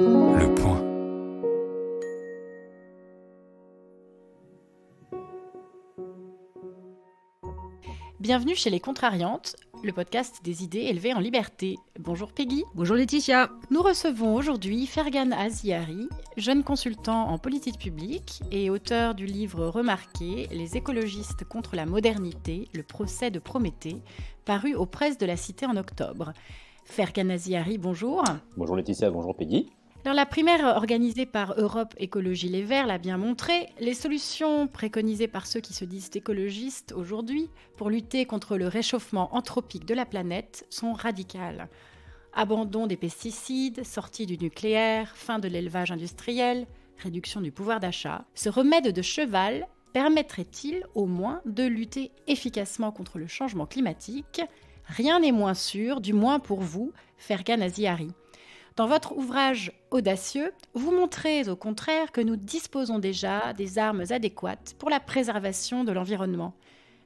Le point. Bienvenue chez Les Contrariantes, le podcast des idées élevées en liberté. Bonjour Peggy. Bonjour Laetitia. Nous recevons aujourd'hui Fergan Aziari, jeune consultant en politique publique et auteur du livre remarqué Les écologistes contre la modernité, le procès de Prométhée, paru aux presses de la Cité en octobre. Fergan Aziari, bonjour. Bonjour Laetitia, bonjour Peggy la primaire organisée par Europe Écologie Les Verts l'a bien montré, les solutions préconisées par ceux qui se disent écologistes aujourd'hui pour lutter contre le réchauffement anthropique de la planète sont radicales. Abandon des pesticides, sortie du nucléaire, fin de l'élevage industriel, réduction du pouvoir d'achat. Ce remède de cheval permettrait-il au moins de lutter efficacement contre le changement climatique Rien n'est moins sûr, du moins pour vous, Fergan Azihari. Dans votre ouvrage audacieux, vous montrez au contraire que nous disposons déjà des armes adéquates pour la préservation de l'environnement.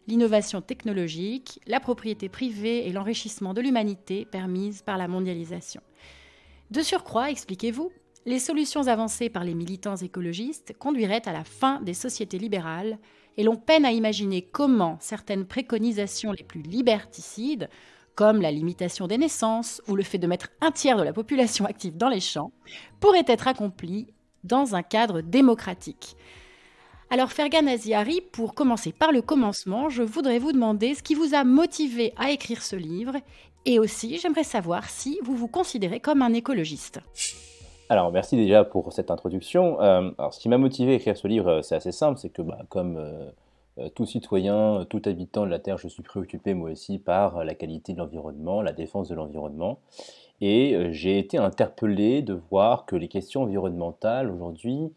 L'innovation technologique, la propriété privée et l'enrichissement de l'humanité permise par la mondialisation. De surcroît, expliquez-vous, les solutions avancées par les militants écologistes conduiraient à la fin des sociétés libérales et l'on peine à imaginer comment certaines préconisations les plus liberticides comme la limitation des naissances ou le fait de mettre un tiers de la population active dans les champs, pourrait être accompli dans un cadre démocratique. Alors Fergan Aziari, pour commencer par le commencement, je voudrais vous demander ce qui vous a motivé à écrire ce livre et aussi j'aimerais savoir si vous vous considérez comme un écologiste. Alors merci déjà pour cette introduction. Euh, alors, ce qui m'a motivé à écrire ce livre, euh, c'est assez simple, c'est que bah, comme euh, euh, tout citoyen, euh, tout habitant de la Terre, je suis préoccupé moi aussi par euh, la qualité de l'environnement, la défense de l'environnement. Et j'ai été interpellé de voir que les questions environnementales aujourd'hui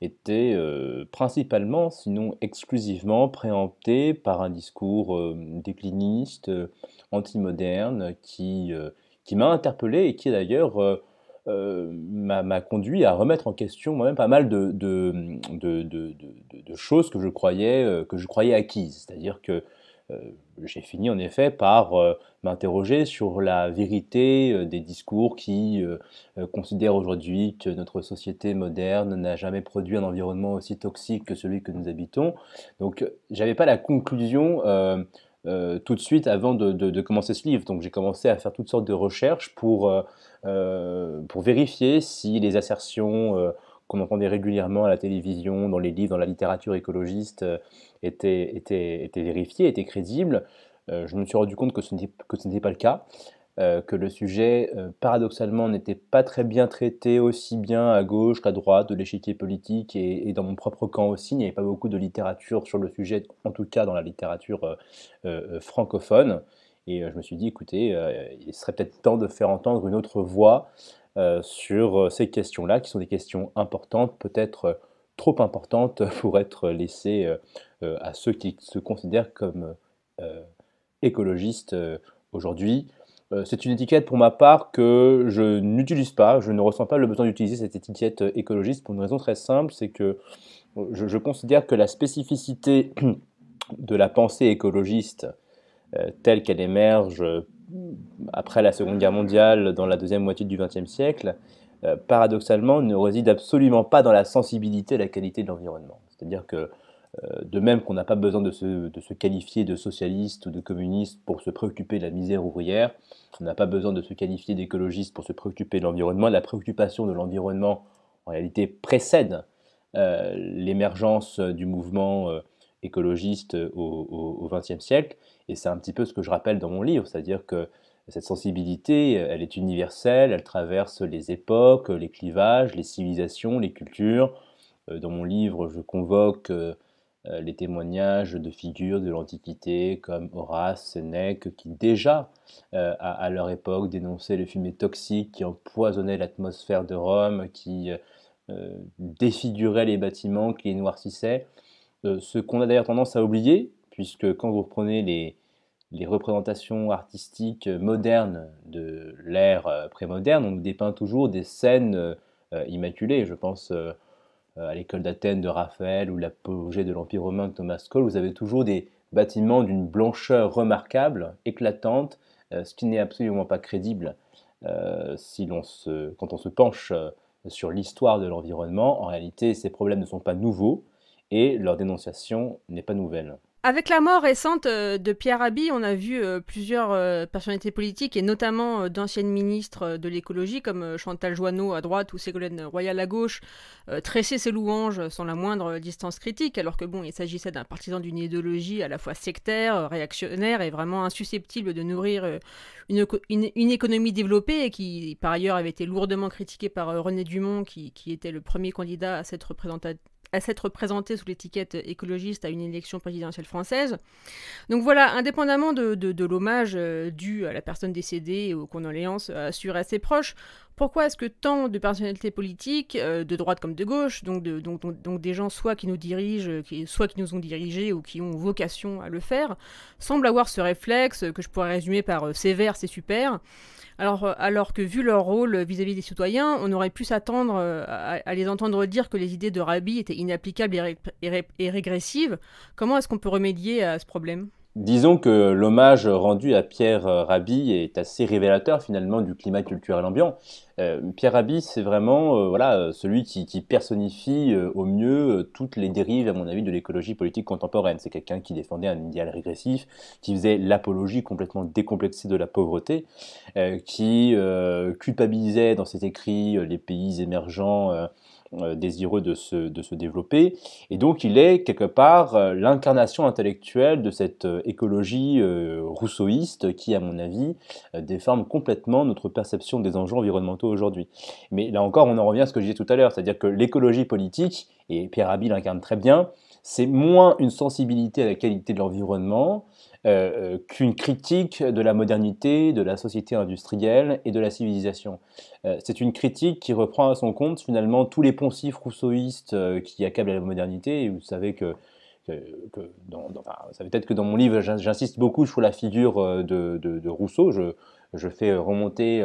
étaient principalement, sinon exclusivement, préemptées par un discours décliniste, antimoderne, qui, qui m'a interpellé et qui d'ailleurs euh, m'a conduit à remettre en question moi-même pas mal de, choses que je croyais, euh, que je croyais acquises. C'est-à-dire que euh, j'ai fini en effet par m'interroger sur la vérité des discours qui considèrent aujourd'hui que notre société moderne n'a jamais produit un environnement aussi toxique que celui que nous habitons. Donc j'avais pas la conclusion euh, tout de suite avant de, commencer ce livre. Donc j'ai commencé à faire toutes sortes de recherches pour, euh, euh, vérifier si les assertions qu'on entendait régulièrement à la télévision, dans les livres, dans la littérature écologiste, étaient, étaient vérifiées, étaient crédibles. je me suis rendu compte que ce n'était pas le cas. Euh, que le sujet, euh, paradoxalement, n'était pas très bien traité, aussi bien à gauche qu'à droite de l'échiquier politique et, dans mon propre camp aussi. Il n'y avait pas beaucoup de littérature sur le sujet, en tout cas dans la littérature euh, francophone. Et je me suis dit, écoutez, il serait peut-être temps de faire entendre une autre voix sur ces questions-là, qui sont des questions importantes, peut-être trop importantes pour être laissées à ceux qui se considèrent comme écologistes aujourd'hui. Euh, c'est une étiquette pour ma part que je n'utilise pas, je ne ressens pas le besoin d'utiliser cette étiquette euh, écologiste pour une raison très simple, c'est que euh, je, considère que la spécificité de la pensée écologiste telle qu'elle émerge après la Seconde Guerre mondiale dans la deuxième moitié du XXe siècle, paradoxalement ne réside absolument pas dans la sensibilité à la qualité de l'environnement. C'est-à-dire que euh, de même qu'on n'a pas besoin de se, qualifier de socialiste ou de communiste pour se préoccuper de la misère ouvrière, on n'a pas besoin de se qualifier d'écologiste pour se préoccuper de l'environnement, la préoccupation de l'environnement en réalité précède euh, l'émergence du mouvement euh, écologiste au XXe siècle, et c'est un petit peu ce que je rappelle dans mon livre, c'est-à-dire que cette sensibilité, elle est universelle, elle traverse les époques, les clivages, les civilisations, les cultures. Dans mon livre, je convoque euh, les témoignages de figures de l'Antiquité comme Horace, Sénèque, qui déjà euh, à, leur époque dénonçaient les fumées toxiques qui empoisonnaient l'atmosphère de Rome, qui euh, défiguraient les bâtiments, qui les noircissaient. ce qu'on a d'ailleurs tendance à oublier, puisque quand vous reprenez les, les représentations artistiques modernes de l'ère prémoderne, on nous dépeint toujours des scènes immaculées. Je pense euh, à l'école d'Athènes de Raphaël ou l'apogée de l'Empire romain de Thomas Cole, vous avez toujours des bâtiments d'une blancheur remarquable, éclatante, euh, ce qui n'est absolument pas crédible euh, si quand on se penche sur l'histoire de l'environnement. En réalité, ces problèmes ne sont pas nouveaux et leur dénonciation n'est pas nouvelle. Avec la mort récente euh, de Pierre Rabhi, on a vu euh, plusieurs euh, personnalités politiques et notamment d'anciennes ministres de l'écologie comme Chantal Joanneau à droite ou Ségolène Royal à gauche tresser ses louanges sans la moindre distance critique, alors que bon, il s'agissait d'un partisan d'une idéologie à la fois sectaire, réactionnaire et vraiment insusceptible de nourrir une, économie développée et qui par ailleurs avait été lourdement critiquée par René Dumont qui, était le premier candidat à cette représentation à s'être présenté sous l'étiquette écologiste à une élection présidentielle française. Donc voilà, indépendamment de, l'hommage euh, dû à la personne décédée et aux condoléances assurées euh, à ses proches, pourquoi est-ce que tant de personnalités politiques, euh, de droite comme de gauche, donc, donc, des gens soit qui nous dirigent, soit qui nous ont dirigés ou qui ont vocation à le faire, semblent avoir ce réflexe que je pourrais résumer par sévère, c'est super, alors, euh, alors que vu leur rôle vis-à-vis des citoyens, on aurait pu s'attendre euh, à, les entendre dire que les idées de Rabbi étaient inapplicables et régressives. Comment est-ce qu'on peut remédier à ce problème Disons que l'hommage rendu à Pierre euh, Rabhi est assez révélateur finalement du climat culturel ambiant. Euh, Pierre Rabhi, c'est vraiment euh, voilà, celui qui, personnifie au mieux toutes les dérives, à mon avis, de l'écologie politique contemporaine. C'est quelqu'un qui défendait un idéal régressif, qui faisait l'apologie complètement décomplexée de la pauvreté, qui culpabilisait dans ses écrits les pays émergents euh, désireux de se, développer. Et donc il est quelque part euh, l'incarnation intellectuelle de cette euh, écologie rousseauiste qui, à mon avis, déforme complètement notre perception des enjeux environnementaux aujourd'hui. Mais là encore, on en revient à ce que je disais tout à l'heure, c'est-à-dire que l'écologie politique, et Pierre Rabhi l'incarne très bien, c'est moins une sensibilité à la qualité de l'environnement, euh, euh, qu'une critique de la modernité, de la société industrielle et de la civilisation. Euh, c'est une critique qui reprend à son compte finalement tous les poncifs rousseauistes qui accablent la modernité. Et vous savez que, dans, peut-être que dans mon livre, j'insiste beaucoup sur la figure de, Rousseau. je fais remonter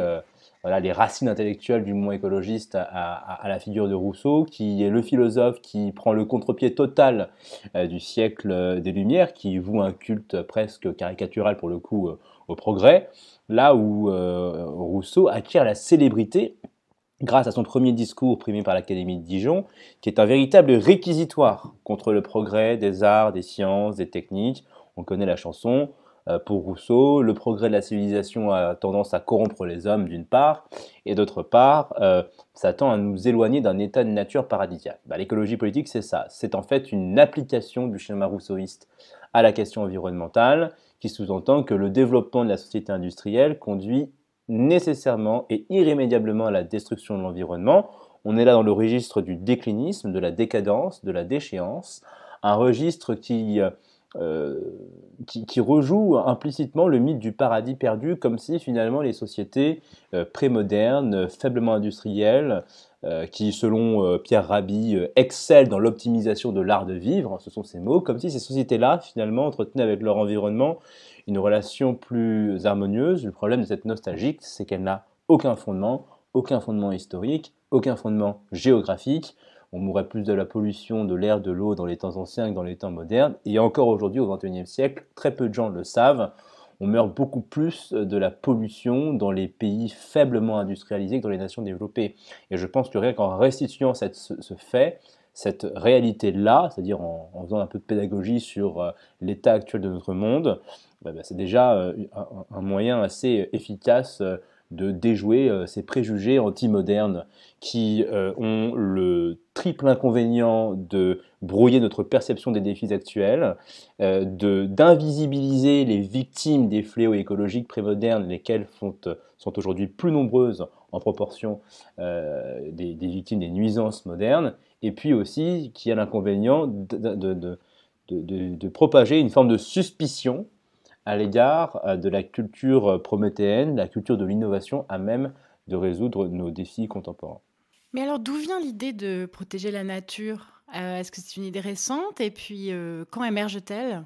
voilà, les racines intellectuelles du mouvement écologiste à, la figure de Rousseau, qui est le philosophe qui prend le contre-pied total euh, du siècle euh, des Lumières, qui voue un culte presque caricatural pour le coup euh, au progrès, là où Rousseau acquiert la célébrité grâce à son premier discours primé par l'Académie de Dijon, qui est un véritable réquisitoire contre le progrès des arts, des sciences, des techniques. On connaît la chanson, euh, pour Rousseau, le progrès de la civilisation a tendance à corrompre les hommes d'une part, et d'autre part, euh, ça tend à nous éloigner d'un état de nature paradisiaque. Bah, l'écologie politique, c'est ça. C'est en fait une application du schéma rousseauiste à la question environnementale, qui sous-entend que le développement de la société industrielle conduit nécessairement et irrémédiablement à la destruction de l'environnement. On est là dans le registre du déclinisme, de la décadence, de la déchéance, un registre qui... Euh, euh, qui, rejoue implicitement le mythe du paradis perdu, comme si finalement les sociétés euh, prémodernes, faiblement industrielles, euh, qui selon Pierre Rabhi excellent dans l'optimisation de l'art de vivre, ce sont ces mots, comme si ces sociétés-là finalement entretenaient avec leur environnement une relation plus harmonieuse. Le problème de cette nostalgique, c'est qu'elle n'a aucun fondement, aucun fondement historique, aucun fondement géographique on mourrait plus de la pollution, de l'air, de l'eau dans les temps anciens que dans les temps modernes. Et encore aujourd'hui, au XXIe siècle, très peu de gens le savent. On meurt beaucoup plus de la pollution dans les pays faiblement industrialisés que dans les nations développées. Et je pense que rien qu'en restituant ce, fait, cette réalité-là, c'est-à-dire en, faisant un peu de pédagogie sur euh, l'état actuel de notre monde, bah, bah, c'est déjà euh, un, moyen assez efficace euh, de déjouer euh, ces préjugés anti-modernes qui euh, ont le triple inconvénient de brouiller notre perception des défis actuels, euh, d'invisibiliser les victimes des fléaux écologiques prémodernes, lesquelles sont aujourd'hui plus nombreuses en proportion des, victimes des nuisances modernes, et puis aussi qui a l'inconvénient de, de, de propager une forme de suspicion à l'égard euh, de la culture euh, prométhéenne, la culture de l'innovation à même de résoudre nos défis contemporains. Mais alors d'où vient l'idée de protéger la nature euh, Est-ce que c'est une idée récente Et puis quand émerge-t-elle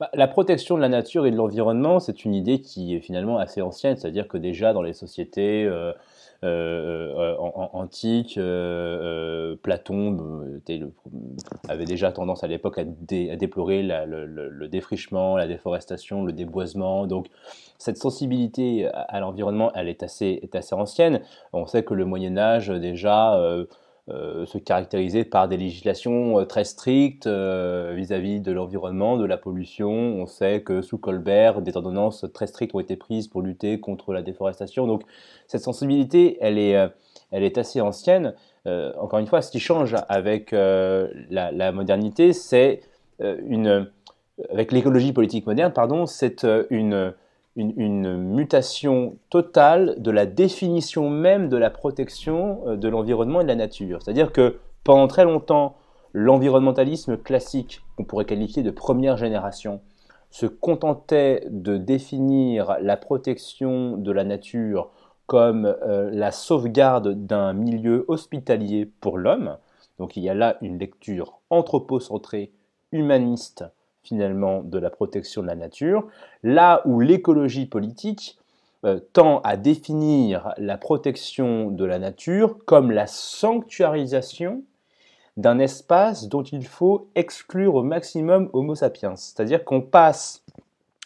bah, la protection de la nature et de l'environnement, c'est une idée qui est finalement assez ancienne, c'est-à-dire que déjà dans les sociétés antiques, Platon avait déjà tendance à l'époque à, déplorer le-, défrichement, la déforestation, le déboisement. Donc cette sensibilité à, l'environnement, elle est assez, est assez ancienne. On sait que le Moyen Âge déjà euh, euh, se caractériser par des législations euh, très strictes euh, vis-à-vis de l'environnement, de la pollution. On sait que sous Colbert, des ordonnances très strictes ont été prises pour lutter contre la déforestation. Donc cette sensibilité, elle est, elle est assez ancienne. encore une fois, ce qui change avec la, modernité, c'est une, avec l'écologie politique moderne, pardon, c'est une, une, mutation totale de la définition même de la protection euh, de l'environnement et de la nature. C'est-à-dire que pendant très longtemps, l'environnementalisme classique, qu'on pourrait qualifier de première génération, se contentait de définir la protection de la nature comme euh, la sauvegarde d'un milieu hospitalier pour l'homme. Donc il y a là une lecture anthropocentrée, humaniste, finalement de la protection de la nature, là où l'écologie politique euh, tend à définir la protection de la nature comme la sanctuarisation d'un espace dont il faut exclure au maximum Homo sapiens. C'est-à-dire qu'on passe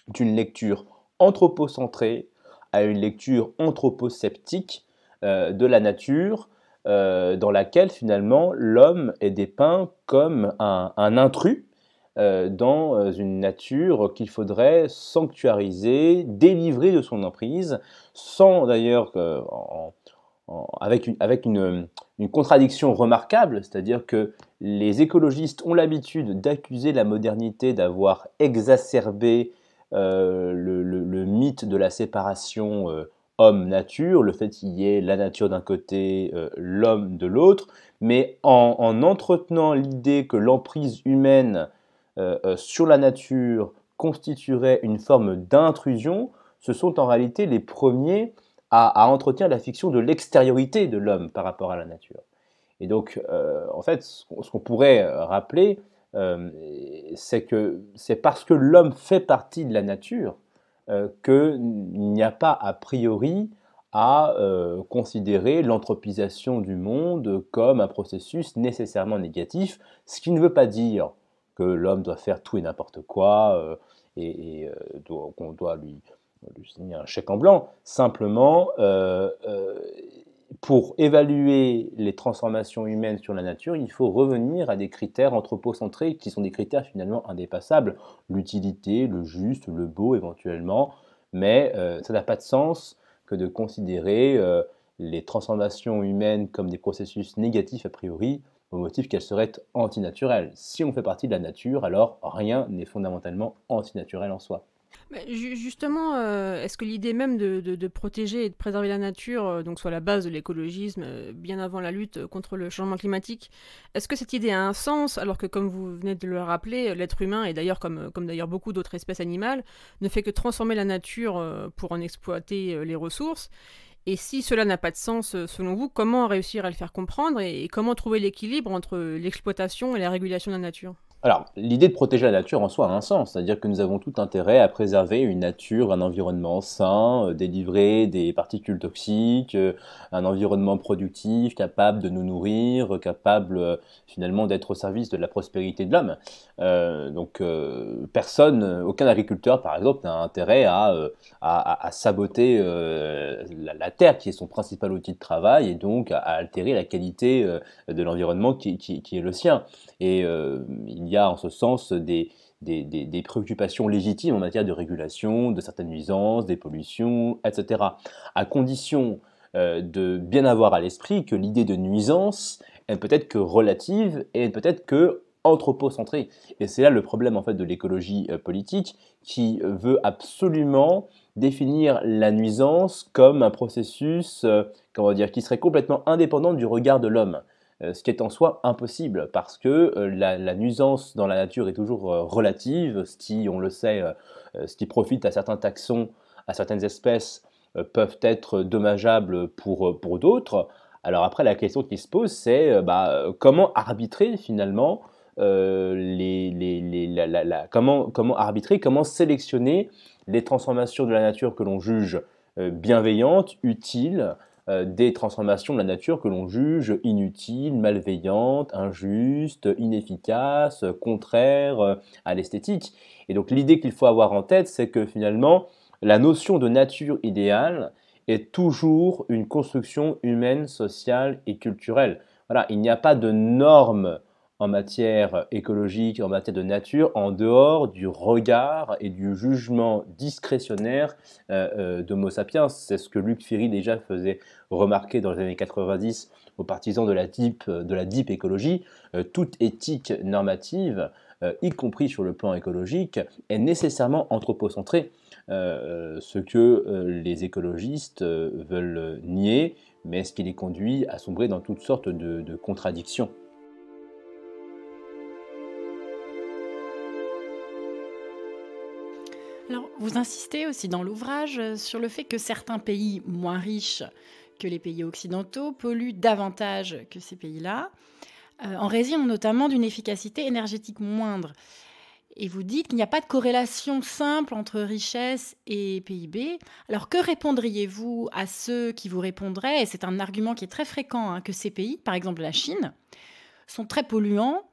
d'une lecture anthropocentrée à une lecture anthroposceptique euh, de la nature, euh, dans laquelle finalement l'homme est dépeint comme un intrus euh, dans euh, une nature qu'il faudrait sanctuariser, délivrer de son emprise, sans d'ailleurs avec, une, contradiction remarquable, c'est-à-dire que les écologistes ont l'habitude d'accuser la modernité d'avoir exacerbé euh, le, mythe de la séparation homme-nature, le fait qu'il y ait la nature d'un côté, l'homme de l'autre, mais en, en entretenant l'idée que l'emprise humaine euh, euh, sur la nature constituerait une forme d'intrusion, ce sont en réalité les premiers à, à entretenir la fiction de l'extériorité de l'homme par rapport à la nature. Et donc, euh, en fait, ce qu'on pourrait rappeler, c'est que c'est parce que l'homme fait partie de la nature qu'il n'y a pas a priori à considérer l'anthropisation du monde comme un processus nécessairement négatif, ce qui ne veut pas dire que l'homme doit faire tout et n'importe quoi euh, et, euh, qu'on doit lui, signer un chèque en blanc. Simplement, euh, pour évaluer les transformations humaines sur la nature, il faut revenir à des critères anthropocentrés qui sont des critères finalement indépassables. L'utilité, le juste, le beau éventuellement, mais ça n'a pas de sens que de considérer les transformations humaines comme des processus négatifs a priori motif qu'elle serait antinaturelle. Si on fait partie de la nature, alors rien n'est fondamentalement antinaturel en soi. Justement, euh, est-ce que l'idée même de, protéger et de préserver la nature, euh, donc soit la base de l'écologisme, euh, bien avant la lutte contre le changement climatique, est-ce que cette idée a un sens alors que, comme vous venez de le rappeler, l'être humain, et d'ailleurs comme, comme d'ailleurs beaucoup d'autres espèces animales, ne fait que transformer la nature pour en exploiter les ressources et si cela n'a pas de sens, euh, selon vous, comment réussir à le faire comprendre et, comment trouver l'équilibre entre euh, l'exploitation et la régulation de la nature alors, l'idée de protéger la nature en soi a un sens, c'est-à-dire que nous avons tout intérêt à préserver une nature, un environnement sain, euh, délivrer des particules toxiques, euh, un environnement productif, capable de nous nourrir, capable euh, finalement d'être au service de la prospérité de l'homme. donc, personne, aucun agriculteur par exemple, n'a intérêt à, à, saboter la, terre qui est son principal outil de travail et donc à, altérer la qualité de l'environnement qui, est le sien. Et il y a en ce sens des, préoccupations légitimes en matière de régulation, de certaines nuisances, des pollutions, etc. À condition euh, de bien avoir à l'esprit que l'idée de nuisance est peut-être que relative et peut-être que anthropocentrée. Et c'est là le problème en fait de l'écologie euh, politique qui veut absolument définir la nuisance comme un processus euh, comment dire, qui serait complètement indépendant du regard de l'homme. Euh, ce qui est en soi impossible parce que euh, la, nuisance dans la nature est toujours euh, relative. Ce qui, on le sait, ce qui profite à certains taxons, à certaines espèces, peuvent être dommageables pour, pour d'autres. Alors après, la question qui se pose, c'est bah, comment arbitrer finalement les, comment, comment arbitrer, comment sélectionner les transformations de la nature que l'on juge bienveillantes, utiles, euh, des transformations de la nature que l'on juge inutiles, malveillantes, injustes, inefficaces, contraires euh, à l'esthétique. Et donc l'idée qu'il faut avoir en tête, c'est que finalement, la notion de nature idéale est toujours une construction humaine, sociale et culturelle. Voilà, il n'y a pas de normes en matière écologique, en matière de nature, en dehors du regard et du jugement discrétionnaire euh, euh, de d'Homo sapiens. C'est ce que Luc Ferry déjà faisait remarquer dans les années 90 aux partisans de la deep, de la écologie. Euh, toute éthique normative, y compris sur le plan écologique, est nécessairement anthropocentrée. ce que les écologistes veulent nier, mais ce qui les conduit à sombrer dans toutes sortes de contradictions. vous insistez aussi dans l'ouvrage euh, sur le fait que certains pays moins riches que les pays occidentaux polluent davantage que ces pays-là, euh, en raison notamment d'une efficacité énergétique moindre. Et vous dites qu'il n'y a pas de corrélation simple entre richesse et PIB. Alors que répondriez-vous à ceux qui vous répondraient, et c'est un argument qui est très fréquent, hein, que ces pays, par exemple la Chine, sont très polluants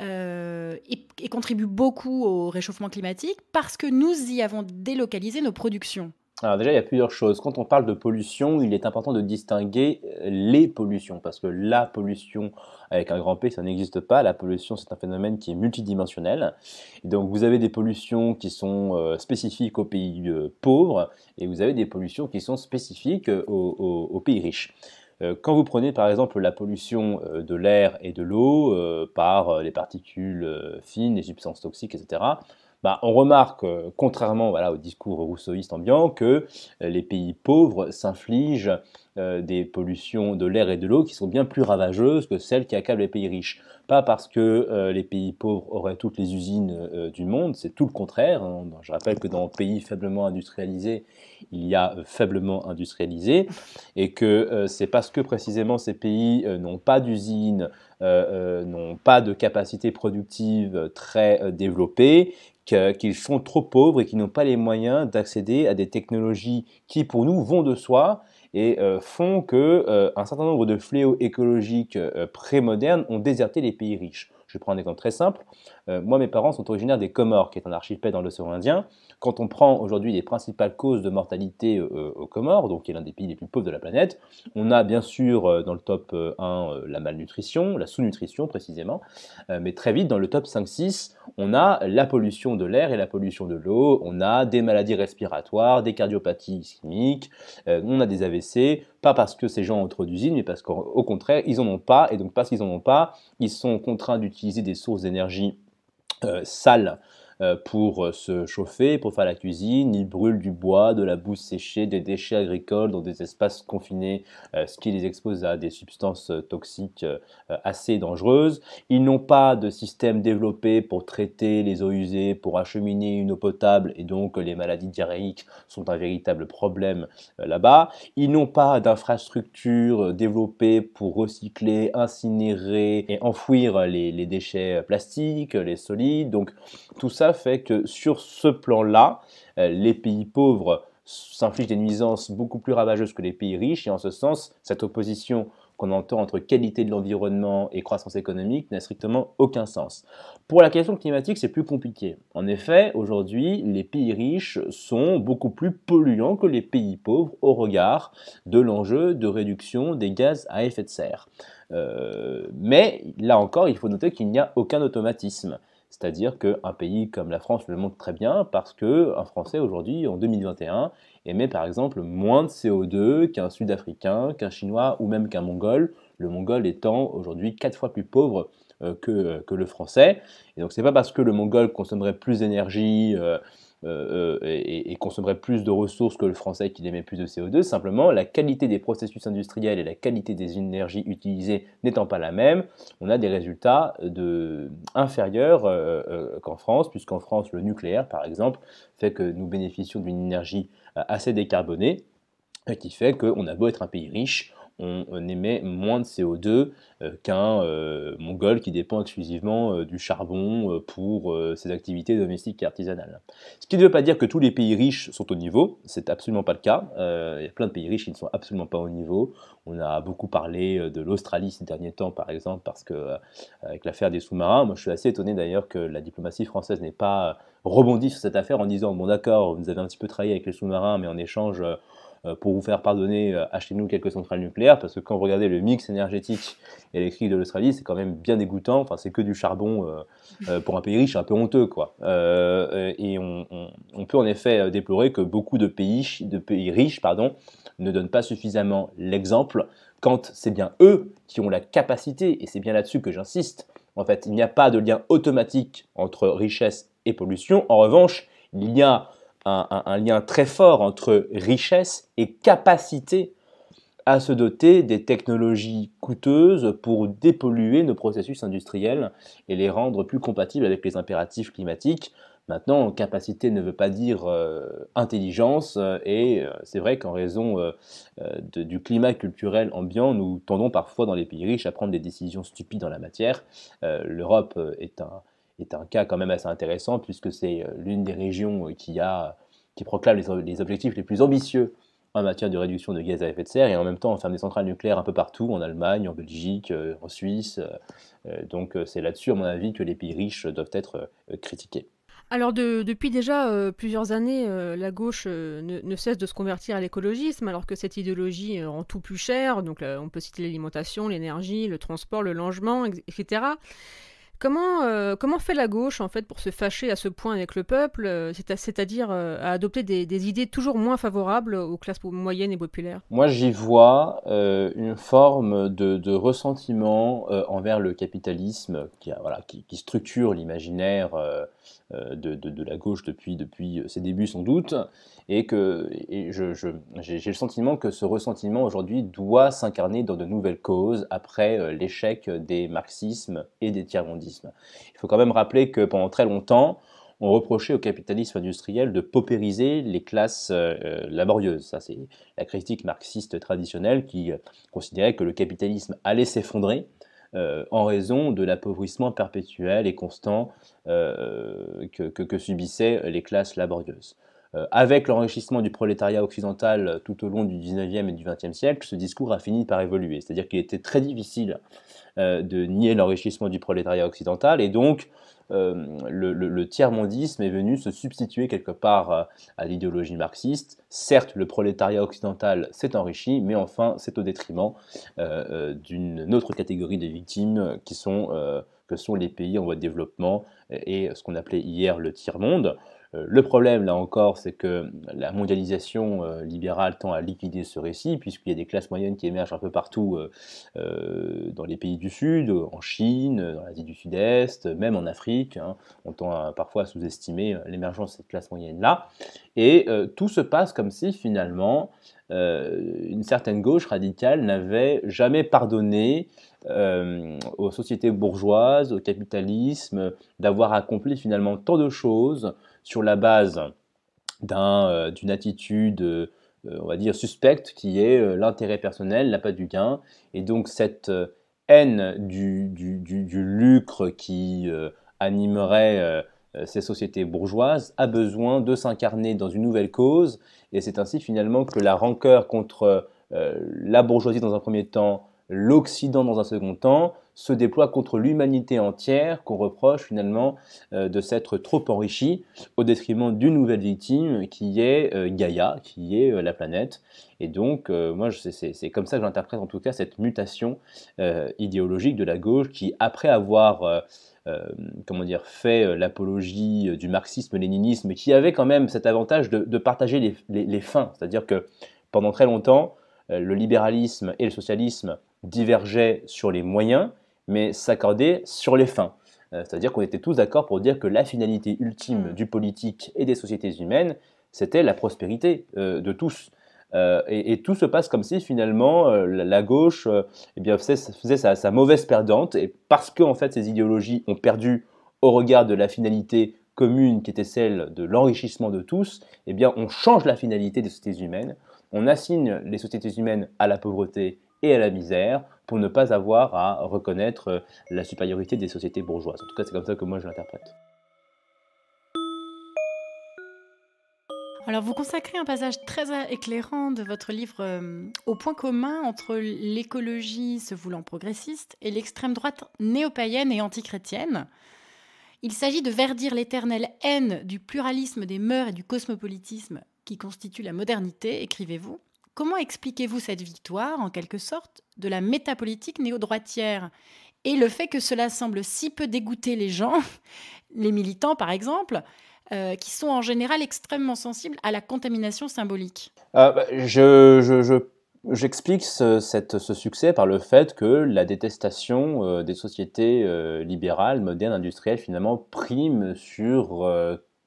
euh, et, contribue beaucoup au réchauffement climatique parce que nous y avons délocalisé nos productions. Alors déjà, il y a plusieurs choses. Quand on parle de pollution, il est important de distinguer euh, les pollutions, parce que la pollution avec un grand P, ça n'existe pas. La pollution, c'est un phénomène qui est multidimensionnel. Et donc, vous avez des pollutions qui sont euh, spécifiques aux pays pauvres, et vous avez des pollutions qui sont spécifiques aux pays riches. Euh, quand vous prenez par exemple la pollution euh, de l'air et de l'eau euh, par les particules fines, les substances toxiques, etc., bah, on remarque, contrairement au discours rousseauiste ambiant, que les pays pauvres s'infligent euh, des pollutions de l'air et de l'eau qui sont bien plus ravageuses que celles qui accablent les pays riches. Pas parce que euh, les pays pauvres auraient toutes les usines euh, du monde, c'est tout le contraire. Hein. Je rappelle que dans les pays faiblement industrialisés, il y a faiblement industrialisés, et que c'est parce que précisément ces pays n'ont pas d'usines, n'ont pas de capacités productives très développées, qu'ils sont trop pauvres et qu'ils n'ont pas les moyens d'accéder à des technologies qui, pour nous, vont de soi et euh, font que euh, un certain nombre de fléaux écologiques pré euh, prémodernes ont déserté les pays riches. Je prends un exemple très simple. moi, mes parents sont originaires des Comores, qui est un archipel dans l'océan Indien. Quand on prend aujourd'hui les principales causes de mortalité euh, euh, aux Comores, donc qui est l'un des pays les plus pauvres de la planète, on a bien sûr euh, dans le top 1 la malnutrition, la sous-nutrition précisément, mais très vite dans le top 5-6, on a la pollution de l'air et la pollution de l'eau, on a des maladies respiratoires, des cardiopathies chimiques, on a des AVC, pas parce que ces gens ont trop d'usines, mais parce qu'au contraire, ils n'en ont pas, et donc parce qu'ils n'en ont pas, ils sont contraints d'utiliser des sources d'énergie sales euh, pour euh, se chauffer, pour faire la cuisine. Ils brûlent du bois, de la boue séchée, des déchets agricoles dans des espaces confinés, euh, ce qui les expose à des substances toxiques assez dangereuses. Ils n'ont pas de système développé pour traiter les eaux usées, pour acheminer une eau potable et donc les maladies diarrhéiques sont un véritable problème là-bas. Ils n'ont pas d'infrastructures développée pour recycler, incinérer et enfouir les déchets plastiques, les solides. Donc tout ça fait que sur ce plan-là, euh, les pays pauvres s'infligent des nuisances beaucoup plus ravageuses que les pays riches, et en ce sens, cette opposition qu'on entend entre qualité de l'environnement et croissance économique n'a strictement aucun sens. Pour la question climatique, c'est plus compliqué. En effet, aujourd'hui, les pays riches sont beaucoup plus polluants que les pays pauvres au regard de l'enjeu de réduction des gaz à effet de serre. Euh, mais là encore, il faut noter qu'il n'y a aucun automatisme. C'est-à-dire qu'un pays comme la France le montre très bien parce qu'un Français aujourd'hui, en 2021, émet par exemple moins de CO2 qu'un Sud-Africain, qu'un Chinois ou même qu'un Mongol, le Mongol étant aujourd'hui quatre fois plus pauvre euh, euh, que, le Français. Et donc c'est pas parce que le Mongol consommerait plus d'énergie. Euh, euh, euh, et, consommerait plus de ressources que le français qui émet plus de CO2. Simplement, la qualité des processus industriels et la qualité des énergies utilisées n'étant pas la même, on a des résultats de, inférieurs euh, qu'en France, puisqu'en France, le nucléaire, par exemple, fait que nous bénéficions d'une énergie assez décarbonée, qui fait qu'on a beau être un pays riche, on émet moins de CO2 euh, qu'un euh, mongol qui dépend exclusivement euh, du charbon pour ses activités domestiques et artisanales. Ce qui ne veut pas dire que tous les pays riches sont au niveau, c'est absolument pas le cas. Il y a plein de pays riches qui ne sont absolument pas au niveau. On a beaucoup parlé de l'Australie ces derniers temps, par exemple, parce que avec l'affaire des sous-marins, moi je suis assez étonné d'ailleurs que la diplomatie française n'ait pas rebondi sur cette affaire en disant bon d'accord, vous avez un petit peu travaillé avec les sous-marins, mais en échange euh, pour vous faire pardonner, euh, achetez-nous quelques centrales nucléaires, parce que quand vous regardez le mix énergétique et électrique de l'Australie, c'est quand même bien dégoûtant. Enfin, c'est que du charbon euh, pour un pays riche, un peu honteux, quoi. et on, on, peut en effet déplorer que beaucoup de pays, de pays riches pardon, ne donnent pas suffisamment l'exemple quand c'est bien eux qui ont la capacité, et c'est bien là-dessus que j'insiste. En fait, il n'y a pas de lien automatique entre richesse et pollution. En revanche, il y a un, lien très fort entre richesse et capacité à se doter des technologies coûteuses pour dépolluer nos processus industriels et les rendre plus compatibles avec les impératifs climatiques. Maintenant, capacité ne veut pas dire euh, intelligence, euh, et euh, c'est vrai qu'en raison du climat culturel ambiant, nous tendons parfois dans les pays riches à prendre des décisions stupides en la matière. L'Europe est un, est un cas quand même assez intéressant puisque c'est euh, l'une des régions euh, qui, a, qui proclame les, objectifs les plus ambitieux en matière de réduction de gaz à effet de serre et en même temps on ferme des centrales nucléaires un peu partout, en Allemagne, en Belgique, euh, en Suisse. donc c'est là-dessus, à mon avis, que les pays riches doivent être critiqués. Alors depuis déjà plusieurs années, la gauche ne, cesse de se convertir à l'écologisme, alors que cette idéologie rend tout plus cher. Donc on peut citer l'alimentation, l'énergie, le transport, le logement, etc. Comment, euh, comment fait la gauche en fait pour se fâcher à ce point avec le peuple, euh, c'est-à-dire euh, à adopter des, idées toujours moins favorables aux classes moyennes et populaires Moi, j'y vois une forme de, ressentiment envers le capitalisme qui structure l'imaginaire euh, de, la gauche depuis, euh, ses débuts sans doute, et que j'ai, le sentiment que ce ressentiment aujourd'hui doit s'incarner dans de nouvelles causes après euh, l'échec des marxismes et des tiers-mondismes. Il faut quand même rappeler que pendant très longtemps, on reprochait au capitalisme industriel de paupériser les classes laborieuses. Ça, c'est la critique marxiste traditionnelle qui considérait que le capitalisme allait s'effondrer euh, en raison de l'appauvrissement perpétuel et constant euh, que, subissaient les classes laborieuses. Euh, avec l'enrichissement du prolétariat occidental tout au long du 19e et du 20e siècle, ce discours a fini par évoluer. C'est-à-dire qu'il était très difficile de nier l'enrichissement du prolétariat occidental et donc euh, le, tiers-mondisme est venu se substituer quelque part euh, à l'idéologie marxiste. Certes, le prolétariat occidental s'est enrichi, mais enfin, c'est au détriment euh, d'une autre catégorie de victimes qui sont, que sont les pays en voie de développement et ce qu'on appelait hier le tiers-monde. Euh, le problème, là encore, c'est que la mondialisation euh, libérale tend à liquider ce récit, puisqu'il y a des classes moyennes qui émergent un peu partout euh, dans les pays du Sud, en Chine, dans l'Asie du Sud-Est, même en Afrique. Hein. on tend à, parfois à sous-estimer l'émergence de cette classe moyenne-là. Et tout se passe comme si, finalement, une certaine gauche radicale n'avait jamais pardonné aux sociétés bourgeoises, au capitalisme, d'avoir accompli finalement tant de choses sur la base euh, d'une attitude, euh, on va dire, suspecte, qui est euh, l'intérêt personnel, la l'appât du gain. Et donc cette haine du, du lucre qui animerait ces sociétés bourgeoises a besoin de s'incarner dans une nouvelle cause. Et c'est ainsi finalement que la rancœur contre la bourgeoisie dans un premier temps, l'Occident dans un second temps, se déploie contre l'humanité entière qu'on reproche finalement euh, de s'être trop enrichi au détriment d'une nouvelle victime qui est euh, Gaïa, qui est euh, la planète. Et donc, moi, c'est comme ça que j'interprète en tout cas cette mutation idéologique de la gauche qui, après avoir... comment dire, fait l'apologie du marxisme-léninisme, qui avait quand même cet avantage de, de partager les, les fins. C'est-à-dire que pendant très longtemps, le libéralisme et le socialisme divergeaient sur les moyens, mais s'accorder sur les fins. Euh, c'est-à-dire qu'on était tous d'accord pour dire que la finalité ultime mm. du politique et des sociétés humaines, c'était la prospérité euh, de tous. Euh, et, tout se passe comme si finalement la, gauche eh faisait, sa, mauvaise perdante, et parce que fait ces idéologies ont perdu au regard de la finalité commune qui était celle de l'enrichissement de tous, eh bien on change la finalité des sociétés humaines, on assigne les sociétés humaines à la pauvreté et à la misère pour ne pas avoir à reconnaître euh, la supériorité des sociétés bourgeoises. En tout cas, c'est comme ça que moi je l'interprète. Alors, vous consacrez un passage très éclairant de votre livre euh, au point commun entre l'écologie se voulant progressiste et l'extrême droite néo-païenne et antichrétienne. Il s'agit de verdir l'éternelle haine du pluralisme des mœurs et du cosmopolitisme qui constitue la modernité, écrivez-vous, Comment expliquez-vous cette victoire, en quelque sorte, de la métapolitique néo-droitière et le fait que cela semble si peu dégoûter les gens, les militants par exemple, euh, qui sont en général extrêmement sensibles à la contamination symbolique euh, bah, je, J'explique ce, succès par le fait que la détestation euh, des sociétés libérales, modernes, industrielles, finalement, prime sur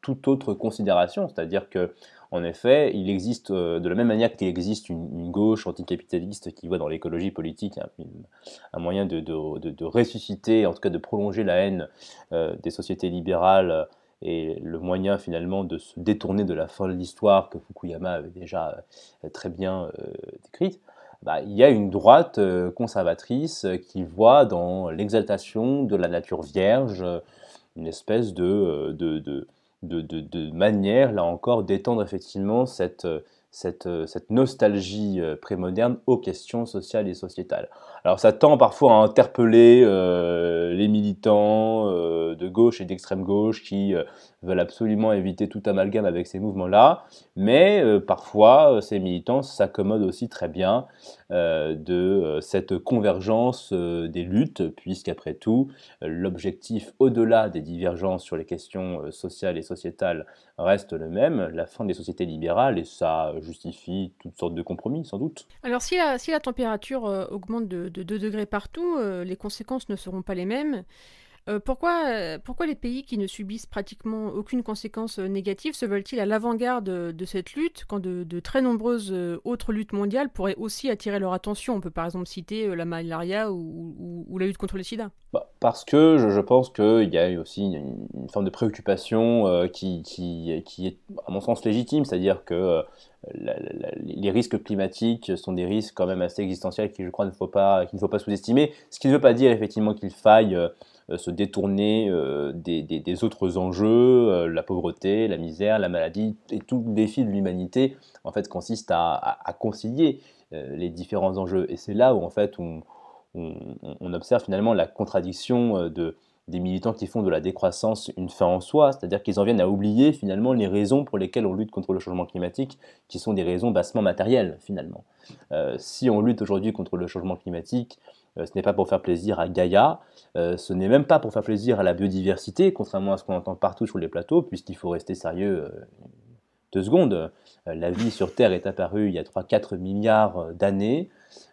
toute autre considération, c'est-à-dire que en effet, il existe, euh, de la même manière qu'il existe une, gauche anticapitaliste qui voit dans l'écologie politique un moyen de, ressusciter, en tout cas de prolonger la haine euh, des sociétés libérales et le moyen finalement de se détourner de la fin de l'histoire que Fukuyama avait déjà euh, très bien décrite, bah, il y a une droite conservatrice qui voit dans l'exaltation de la nature vierge une espèce de de, de, de manière, là encore, d'étendre effectivement cette, euh, euh, cette, nostalgie euh, prémoderne aux questions sociales et sociétales. Alors ça tend parfois à interpeller euh, les militants de gauche et d'extrême gauche qui veulent absolument éviter tout amalgame avec ces mouvements-là, mais parfois ces militants s'accommodent aussi très bien de cette convergence des luttes, puisqu'après tout, l'objectif au-delà des divergences sur les questions sociales et sociétales reste le même, la fin des sociétés libérales, et ça justifie toutes sortes de compromis, sans doute. Alors si la, si la température euh, augmente de, de 2 degrés partout, euh, les conséquences ne seront pas les mêmes. Euh, pourquoi, euh, pourquoi les pays qui ne subissent pratiquement aucune conséquence euh, négative se veulent-ils à l'avant-garde de, cette lutte quand de, très nombreuses autres luttes mondiales pourraient aussi attirer leur attention On peut par exemple citer la malaria ou, la lutte contre le sida. Bah, parce que je, pense qu'il y a aussi une, forme de préoccupation qui, est à mon sens légitime, c'est-à-dire que les risques climatiques sont des risques quand même assez existentiels qui je crois ne faut pas, qu'il ne faut pas sous-estimer, ce qui ne veut pas dire effectivement qu'il faille euh, se détourner euh, des, autres enjeux, euh, la pauvreté, la misère, la maladie, et tout le défi de l'humanité, en fait, consiste à, concilier les différents enjeux. Et c'est là où, en fait, on, observe finalement la contradiction de, des militants qui font de la décroissance une fin en soi, c'est-à-dire qu'ils en viennent à oublier finalement les raisons pour lesquelles on lutte contre le changement climatique, qui sont des raisons bassement matérielles finalement. si on lutte aujourd'hui contre le changement climatique, euh, ce n'est pas pour faire plaisir à Gaïa, euh, ce n'est même pas pour faire plaisir à la biodiversité, contrairement à ce qu'on entend partout sur les plateaux, puisqu'il faut rester sérieux euh, deux secondes. la vie sur Terre est apparue il y a 3-4 milliards d'années.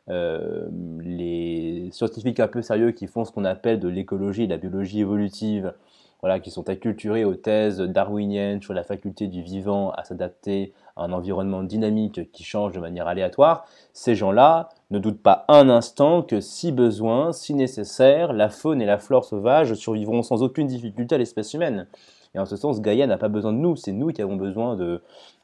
les scientifiques un peu sérieux qui font ce qu'on appelle de l'écologie et de la biologie évolutive voilà, qui sont acculturés aux thèses darwiniennes sur la faculté du vivant à s'adapter à un environnement dynamique qui change de manière aléatoire, ces gens-là ne doutent pas un instant que si besoin, si nécessaire, la faune et la flore sauvage survivront sans aucune difficulté à l'espèce humaine. Et en ce sens, Gaïa n'a pas besoin de nous, c'est nous qui avons besoin de,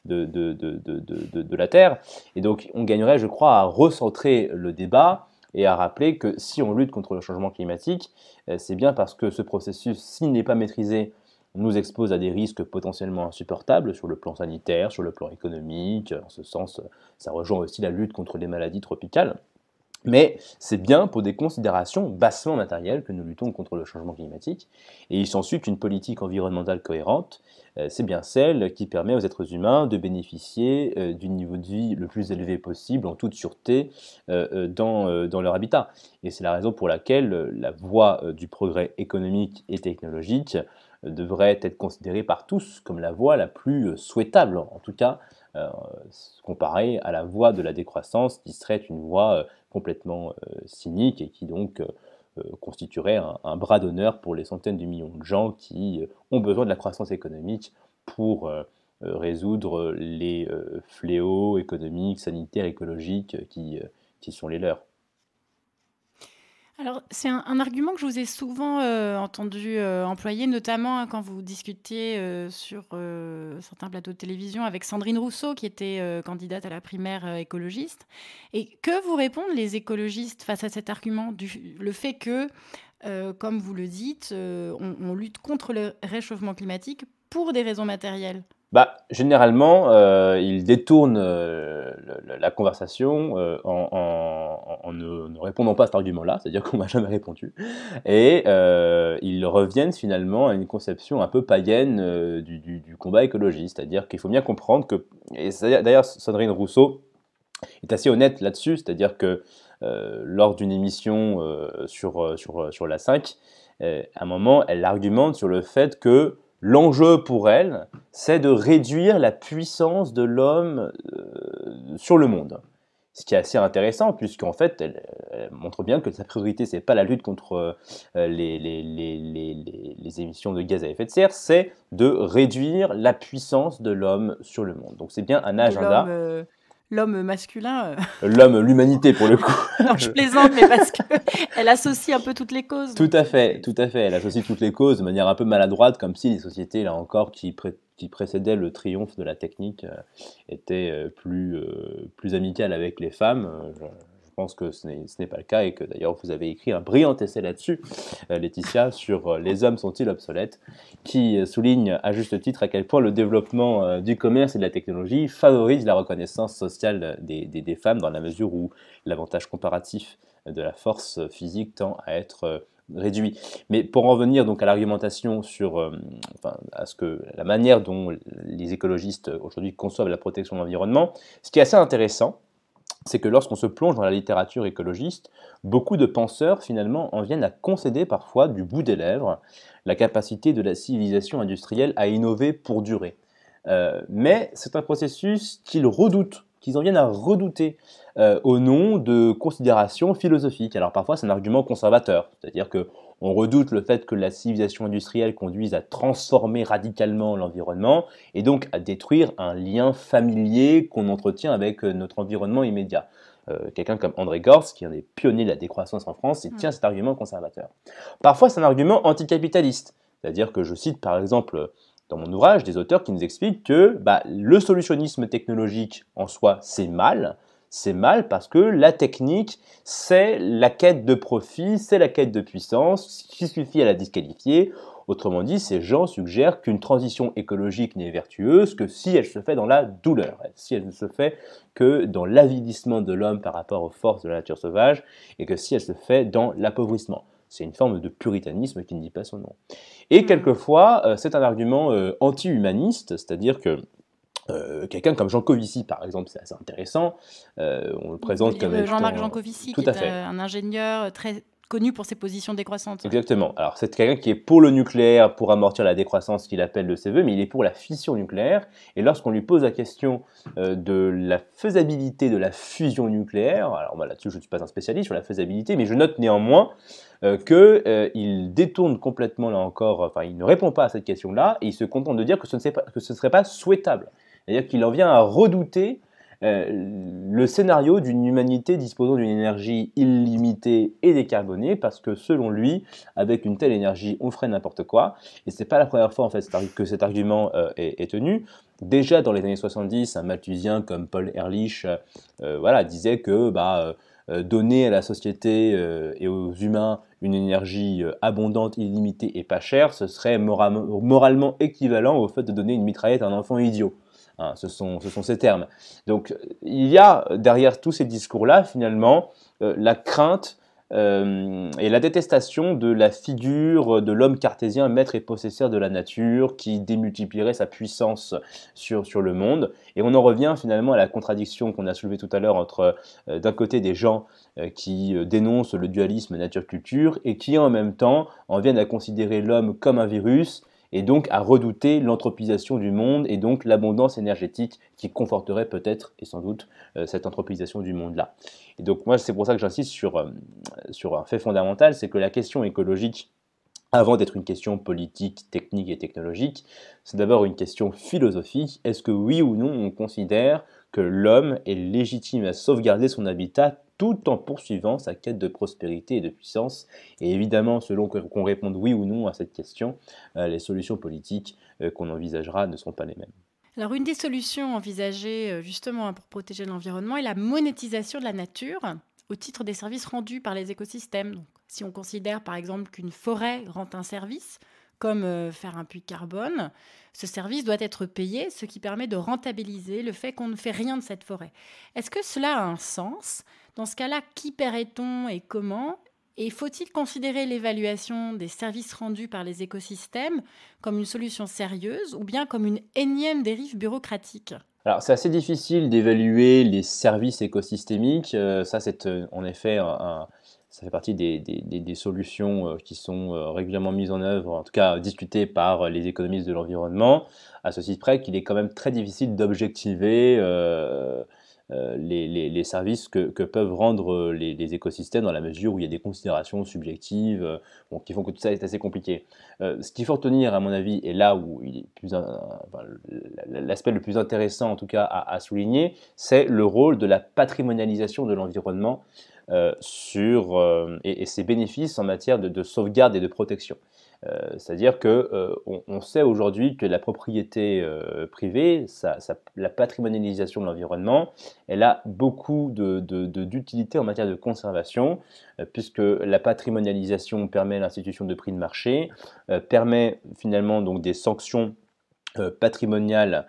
la Terre. Et donc on gagnerait, je crois, à recentrer le débat et à rappeler que si on lutte contre le changement climatique, euh, c'est bien parce que ce processus, s'il n'est pas maîtrisé, nous expose à des risques potentiellement insupportables sur le plan sanitaire, sur le plan économique. En ce sens, euh, ça rejoint aussi la lutte contre les maladies tropicales. Mais c'est bien pour des considérations bassement matérielles que nous luttons contre le changement climatique, et il s'ensuit qu'une politique environnementale cohérente, euh, c'est bien celle qui permet aux êtres humains de bénéficier euh, du niveau de vie le plus élevé possible, en toute sûreté, euh, dans, dans leur habitat. Et c'est la raison pour laquelle la voie du progrès économique et technologique devrait être considérée par tous comme la voie la plus souhaitable, en tout cas Comparé à la voie de la décroissance qui serait une voie euh, complètement euh, cynique et qui donc euh, constituerait un, bras d'honneur pour les centaines de millions de gens qui ont besoin de la croissance économique pour résoudre les fléaux économiques, sanitaires, écologiques qui sont les leurs. Alors, c'est un, argument que je vous ai souvent euh, entendu euh, employer, notamment hein, quand vous discutiez euh, sur certains plateaux de télévision avec Sandrine Rousseau, qui était candidate à la primaire écologiste. Et que vous répondent les écologistes face à cet argument, du, le fait que, comme vous le dites, on lutte contre le réchauffement climatique pour des raisons matérielles bah, Généralement, euh, ils détournent euh, la conversation euh, en, ne, répondant pas à cet argument-là, c'est-à-dire qu'on m'a jamais répondu. Et ils reviennent finalement à une conception un peu païenne du, combat écologique, c'est-à-dire qu'il faut bien comprendre que... D'ailleurs, Sandrine Rousseau est assez honnête là-dessus, c'est-à-dire que lors d'une émission sur, sur, sur la 5, à un moment, elle argumente sur le fait que L'enjeu pour elle, c'est de réduire la puissance de l'homme euh, sur le monde. Ce qui est assez intéressant, puisqu'en fait, elle, montre bien que sa priorité, c'est pas la lutte contre euh, les, les, émissions de gaz à effet de serre, c'est de réduire la puissance de l'homme sur le monde. Donc c'est bien un agenda. Euh, l'homme masculin. Euh. Euh, l'homme, l'humanité pour le coup. non, je plaisante, mais parce qu'elle associe un peu toutes les causes. Tout à euh, fait, tout à fait. Elle associe toutes les causes de manière un peu maladroite, comme si les sociétés, là encore, qui, pré précédaient le triomphe de la technique, étaient plus, plus amicales avec les femmes. Je pense que ce n'est pas le cas et que d'ailleurs vous avez écrit un brillant essai là-dessus, euh, Laetitia, sur euh, Les hommes sont-ils obsolètes, qui euh, souligne à juste titre à quel point le développement du commerce et de la technologie favorise la reconnaissance sociale des, femmes dans la mesure où l'avantage comparatif de la force physique tend à être réduit. Mais pour en venir donc à l'argumentation sur enfin, à ce que la manière dont les écologistes aujourd'hui conçoivent la protection de l'environnement, ce qui est assez intéressant, c'est que lorsqu'on se plonge dans la littérature écologiste, beaucoup de penseurs finalement en viennent à concéder parfois du bout des lèvres la capacité de la civilisation industrielle à innover pour durer. Euh, mais c'est un processus qu'ils redoutent, qu'ils en viennent à redouter euh, au nom de considérations philosophiques. Alors parfois c'est un argument conservateur, c'est-à-dire que on redoute le fait que la civilisation industrielle conduise à transformer radicalement l'environnement et donc à détruire un lien familier qu'on entretient avec euh, notre environnement immédiat. Euh, quelqu'un comme André Gors, qui est un des pionniers de la décroissance en France, il mm. tient cet argument conservateur. Parfois, c'est un argument anticapitaliste. C'est-à-dire que je cite par exemple dans mon ouvrage des auteurs qui nous expliquent que bah, le solutionnisme technologique en soi, c'est mal, c'est mal parce que la technique, c'est la quête de profit, c'est la quête de puissance, qui suffit à la disqualifier. Autrement dit, ces gens suggèrent qu'une transition écologique n'est vertueuse que si elle se fait dans la douleur, si elle ne se fait que dans l'avidissement de l'homme par rapport aux forces de la nature sauvage, et que si elle se fait dans l'appauvrissement. C'est une forme de puritanisme qui ne dit pas son nom. Et hmm. quelquefois, euh, c'est un argument euh, anti-humaniste, c'est-à-dire que euh, quelqu'un comme Jean Covici, par exemple, c'est assez intéressant. Euh, on le présente comme euh, Jean-Marc Jean Covici, qui est un ingénieur très connu pour ses positions décroissantes. Exactement. Alors c'est quelqu'un qui est pour le nucléaire, pour amortir la décroissance qu'il appelle de ses voeux, mais il est pour la fission nucléaire. Et lorsqu'on lui pose la question de la faisabilité de la fusion nucléaire, alors là-dessus je ne suis pas un spécialiste sur la faisabilité, mais je note néanmoins qu'il détourne complètement là encore, enfin il ne répond pas à cette question-là, et il se contente de dire que ce ne serait pas souhaitable. C'est-à-dire qu'il en vient à redouter euh, le scénario d'une humanité disposant d'une énergie illimitée et décarbonée, parce que selon lui, avec une telle énergie, on ferait n'importe quoi. Et c'est pas la première fois en fait que cet argument euh, est, tenu. Déjà dans les années 70, un Malthusien comme Paul Ehrlich, euh, voilà, disait que bah, donner à la société et aux humains une énergie abondante, illimitée et pas chère, ce serait moralement équivalent au fait de donner une mitraillette à un enfant idiot. Hein, ce, sont, ces termes. Donc il y a derrière tous ces discours-là, finalement, euh, la crainte euh, et la détestation de la figure de l'homme cartésien, maître et possesseur de la nature, qui démultiplierait sa puissance sur, le monde. Et on en revient finalement à la contradiction qu'on a soulevée tout à l'heure entre, euh, d'un côté, des gens qui dénoncent le dualisme nature-culture et qui, en même temps, en viennent à considérer l'homme comme un virus et donc à redouter l'anthropisation du monde et donc l'abondance énergétique qui conforterait peut-être et sans doute euh, cette anthropisation du monde-là. Et donc moi c'est pour ça que j'insiste sur, euh, sur un fait fondamental, c'est que la question écologique, avant d'être une question politique, technique et technologique, c'est d'abord une question philosophique. Est-ce que oui ou non on considère que l'homme est légitime à sauvegarder son habitat tout en poursuivant sa quête de prospérité et de puissance. Et évidemment, selon qu'on réponde oui ou non à cette question, euh, les solutions politiques euh, qu'on envisagera ne seront pas les mêmes. Alors, une des solutions envisagées euh, justement pour protéger l'environnement est la monétisation de la nature au titre des services rendus par les écosystèmes. Donc, si on considère par exemple qu'une forêt rend un service, comme faire un puits carbone, ce service doit être payé, ce qui permet de rentabiliser le fait qu'on ne fait rien de cette forêt. Est-ce que cela a un sens dans ce cas-là, qui paierait-on et comment et faut-il considérer l'évaluation des services rendus par les écosystèmes comme une solution sérieuse ou bien comme une énième dérive bureaucratique alors c'est assez difficile d'évaluer les services écosystémiques. Euh, ça c'est euh, en effet ça fait partie des, solutions euh, qui sont régulièrement mises en œuvre, en tout cas discutées par les économistes de l'environnement. À ceci près qu'il est quand même très difficile d'objectiver euh, les, services que, peuvent rendre euh, les, écosystèmes dans la mesure où il y a des considérations subjectives euh, qui font que tout ça est assez compliqué. ce qu'il faut retenir, à mon avis, et là où il l'aspect le plus intéressant en tout cas à, souligner, c'est le rôle de la patrimonialisation de l'environnement et, ses bénéfices en matière de sauvegarde et de protection. Euh, c'est-à-dire que euh, on, sait aujourd'hui que la propriété euh, privée, la patrimonialisation de l'environnement, elle a beaucoup d'utilité en matière de conservation, puisque la patrimonialisation permet l'institution de prix de marché, permet finalement donc des sanctions patrimoniales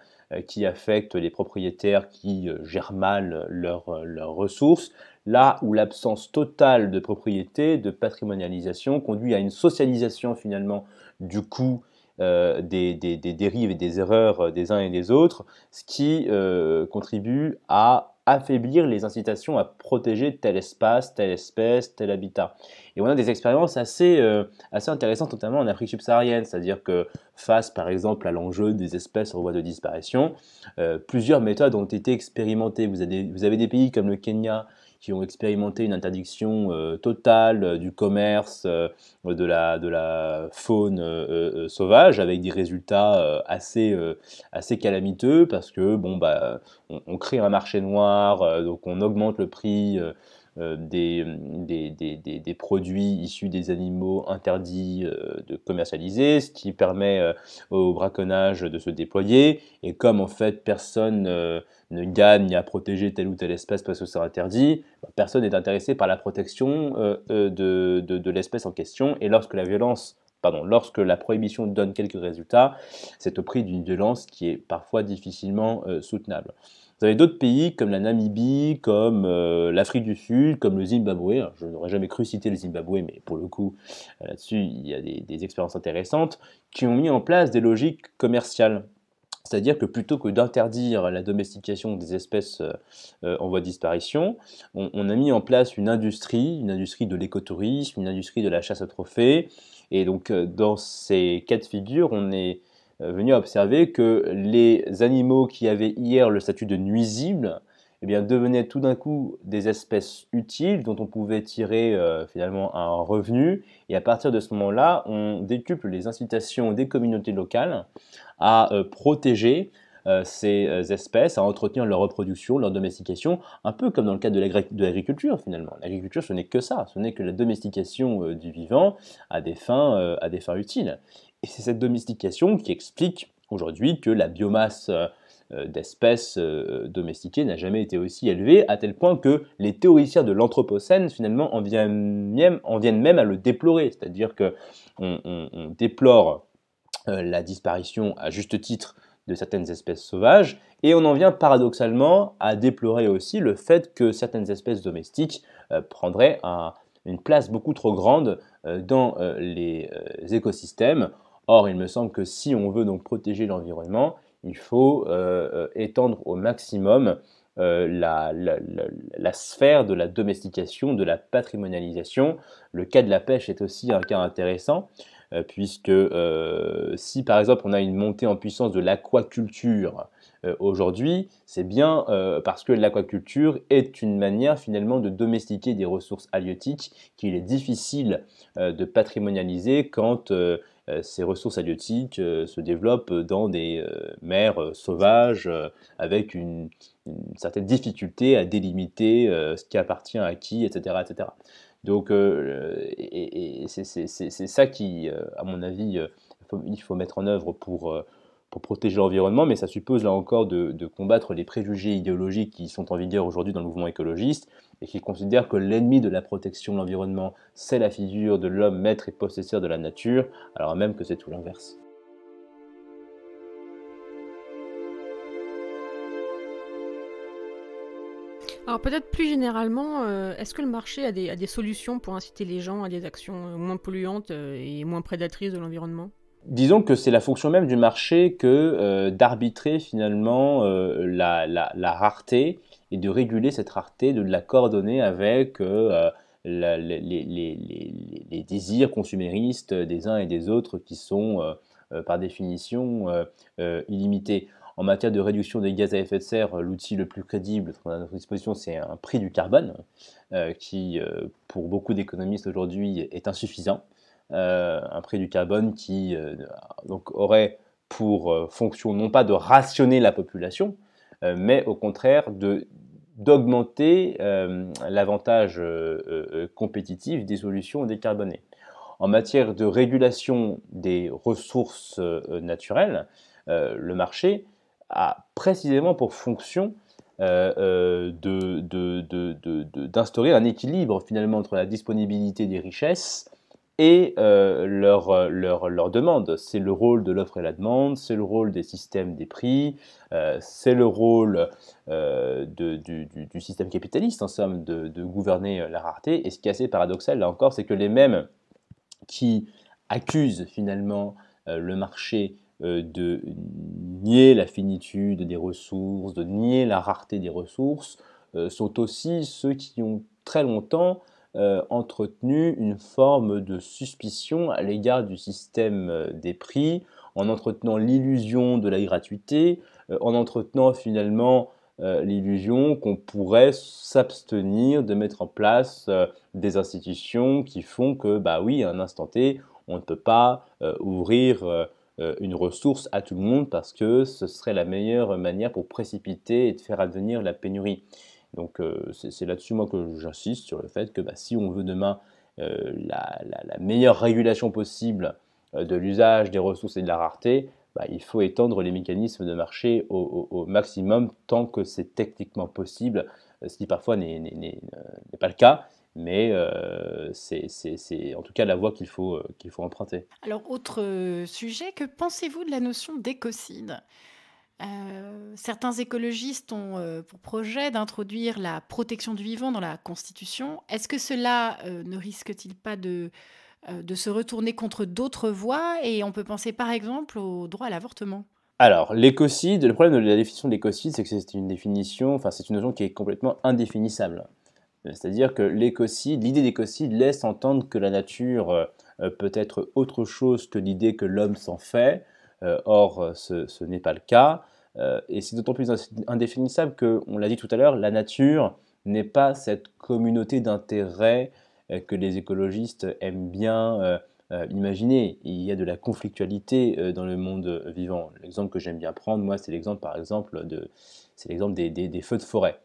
qui affectent les propriétaires qui gèrent mal leurs ressources, là où l'absence totale de propriété, de patrimonialisation, conduit à une socialisation finalement du coût euh, des, des, dérives et des erreurs euh, des uns et des autres, ce qui euh, contribue à affaiblir les incitations à protéger tel espace, telle espèce, tel habitat. Et on a des expériences assez, assez intéressantes, notamment en Afrique subsaharienne, c'est-à-dire que face par exemple à l'enjeu des espèces en voie de disparition, plusieurs méthodes ont été expérimentées. Vous avez, vous avez des pays comme le Kenya qui ont expérimenté une interdiction euh, totale euh, du commerce, euh, de, la, faune sauvage, avec des résultats assez, assez calamiteux, parce que bon, bah, on crée un marché noir, donc on augmente le prix euh, des, produits issus des animaux interdits euh, de commercialiser, ce qui permet euh, au braconnage de se déployer. Et comme en fait personne ne gagne à protéger telle ou telle espèce parce que c'est interdit, bah, personne n'est intéressé par la protection de, l'espèce en question. Et lorsque la violence Pardon, lorsque la prohibition donne quelques résultats, c'est au prix d'une violence qui est parfois difficilement soutenable. Vous avez d'autres pays comme la Namibie, comme euh, l'Afrique du Sud, comme le Zimbabwe. je n'aurais jamais cru citer le Zimbabwe, mais pour le coup, euh, là-dessus, il y a des, des expériences intéressantes qui ont mis en place des logiques commerciales. C'est-à-dire que plutôt que d'interdire la domestication des espèces euh, en voie de disparition, on, a mis en place une industrie, une industrie de l'écotourisme, une industrie de la chasse à trophées. Et donc, dans ces cas de figure, on est euh, venu observer que les animaux qui avaient hier le statut de nuisibles eh devenaient tout d'un coup des espèces utiles dont on pouvait tirer euh, finalement un revenu. Et à partir de ce moment-là, on décuple les incitations des communautés locales à euh, protéger ces espèces, à entretenir leur reproduction, leur domestication, un peu comme dans le cas de l'agriculture finalement. L'agriculture, ce n'est que ça, ce n'est que la domestication du vivant à à des fins utiles. Et c'est cette domestication qui explique aujourd'hui que la biomasse euh, euh, d'espèces euh, domestiquées n'a jamais été aussi élevée, à tel point que les théoriciens de l'Anthropocène, finalement, en viennent, même, à le déplorer. C'est-à-dire qu'on on, déplore la disparition, à juste titre, de certaines espèces sauvages, et on en vient paradoxalement à déplorer aussi le fait que certaines espèces domestiques prendraient une place beaucoup trop grande dans les écosystèmes, Or, il me semble que si on veut donc protéger l'environnement, il faut euh, euh, étendre au maximum euh, la, sphère de la domestication, de la patrimonialisation. Le cas de la pêche est aussi un cas intéressant, puisque si par exemple on a une montée en puissance de l'aquaculture, aujourd'hui, c'est bien parce que l'aquaculture est une manière finalement de domestiquer des ressources halieutiques qu'il est difficile de patrimonialiser quand euh, ces ressources halieutiques euh, se développent dans des euh, mers sauvages avec une, certaine difficulté à délimiter ce qui appartient à qui, etc. etc. Donc, et, c'est ça qui, à mon avis, il faut mettre en œuvre pour protéger l'environnement, mais ça suppose là encore de, combattre les préjugés idéologiques qui sont en vigueur aujourd'hui dans le mouvement écologiste et qui considèrent que l'ennemi de la protection de l'environnement, c'est la figure de l'homme maître et possesseur de la nature, alors même que c'est tout l'inverse. Alors peut-être plus généralement, euh, est-ce que le marché a des, solutions pour inciter les gens à des actions moins polluantes euh, et moins prédatrices de l'environnement disons que c'est la fonction même du marché que euh, d'arbitrer finalement euh, la, rareté et de réguler cette rareté, de la coordonner avec euh, les, désirs consuméristes des uns et des autres qui sont par définition illimités. En matière de réduction des gaz à effet de serre, l'outil le plus crédible à notre disposition, c'est un prix du carbone, qui pour beaucoup d'économistes aujourd'hui est insuffisant. Euh, un prix du carbone qui euh, aurait pour euh, fonction non pas de rationner la population, mais au contraire de d'augmenter l'avantage compétitif des solutions décarbonées. En matière de régulation des ressources naturelles, le marché a précisément pour fonction d'instaurer un équilibre finalement entre la disponibilité des richesses et euh, euh, leur, leur, demande. C'est le rôle de l'offre et la demande, c'est le rôle des systèmes des prix, euh, c'est le rôle du, système capitaliste, en somme, de, de, gouverner la rareté. Et ce qui est assez paradoxal, là encore, c'est que les mêmes qui accusent finalement le marché de nier la finitude des ressources, de nier la rareté des ressources, sont aussi ceux qui ont très longtemps euh, entretenu une forme de suspicion à l'égard du système euh, des prix, en entretenant l'illusion de la gratuité, euh, en entretenant finalement l'illusion qu'on pourrait s'abstenir de mettre en place des institutions qui font que, bah oui, à un instant T, on ne peut pas ouvrir une ressource à tout le monde parce que ce serait la meilleure manière pour précipiter et de faire advenir la pénurie. Donc euh, c'est là-dessus moi que j'insiste sur le fait que bah, si on veut demain euh, la, meilleure régulation possible euh, de l'usage des ressources et de la rareté, bah, il faut étendre les mécanismes de marché au, maximum tant que c'est techniquement possible, ce qui parfois n'est pas le cas. Mais c'est en tout cas la voie qu'il faut, qu'il faut emprunter. Alors, autre sujet, que pensez-vous de la notion d'écocide euh, certains écologistes ont euh, pour projet d'introduire la protection du vivant dans la Constitution. Est-ce que cela euh, ne risque-t-il pas de, se retourner contre d'autres voies Et on peut penser par exemple au droit à l'avortement. Alors, l'écocide, le problème de la définition de l'écocide, c'est que c'est une définition, enfin c'est une notion qui est complètement indéfinissable. C'est-à-dire que l'écocide, l'idée d'écocide laisse entendre que la nature peut être autre chose que l'idée que l'homme s'en fait, euh, or, euh, ce, n'est pas le cas. Euh, et c'est d'autant plus indéfinissable que, on l'a dit tout à l'heure, la nature n'est pas cette communauté d'intérêts que les écologistes aiment bien imaginer. Il y a de la conflictualité dans le monde vivant. L'exemple que j'aime bien prendre, moi, c'est l'exemple, par exemple, de, l'exemple des, feux de forêt